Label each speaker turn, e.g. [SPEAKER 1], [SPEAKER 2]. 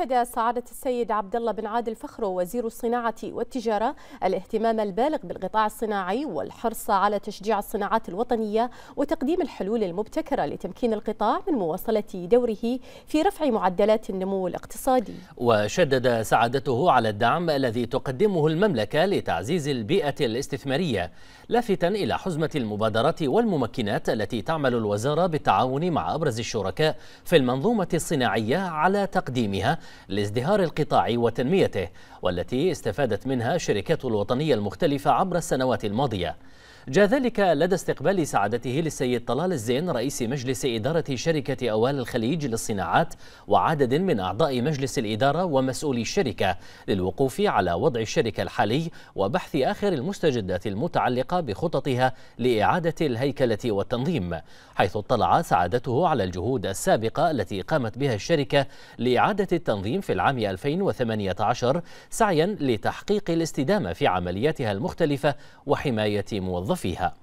[SPEAKER 1] أكد سعادة السيد عبد الله بن عادل فخرو وزير الصناعة والتجارة الاهتمام البالغ بالقطاع الصناعي والحرص على تشجيع الصناعات الوطنية وتقديم الحلول المبتكرة لتمكين القطاع من مواصلة دوره في رفع معدلات النمو الاقتصادي.
[SPEAKER 2] وشدد سعادته على الدعم الذي تقدمه المملكة لتعزيز البيئة الاستثمارية، لافتا إلى حزمة المبادرات والممكنات التي تعمل الوزارة بالتعاون مع أبرز الشركاء في المنظومة الصناعية على تقديمها لازدهار القطاع وتنميته والتي استفادت منها شركات الوطنية المختلفة عبر السنوات الماضية جاء ذلك لدى استقبال سعادته للسيد طلال الزين رئيس مجلس إدارة شركة أوال الخليج للصناعات وعدد من أعضاء مجلس الإدارة ومسؤولي الشركة للوقوف على وضع الشركة الحالي وبحث آخر المستجدات المتعلقة بخططها لإعادة الهيكلة والتنظيم حيث اطلع سعادته على الجهود السابقة التي قامت بها الشركة لإعادة التنظيم في العام 2018 سعيا لتحقيق الاستدامة في عملياتها المختلفة وحماية موظفها فيها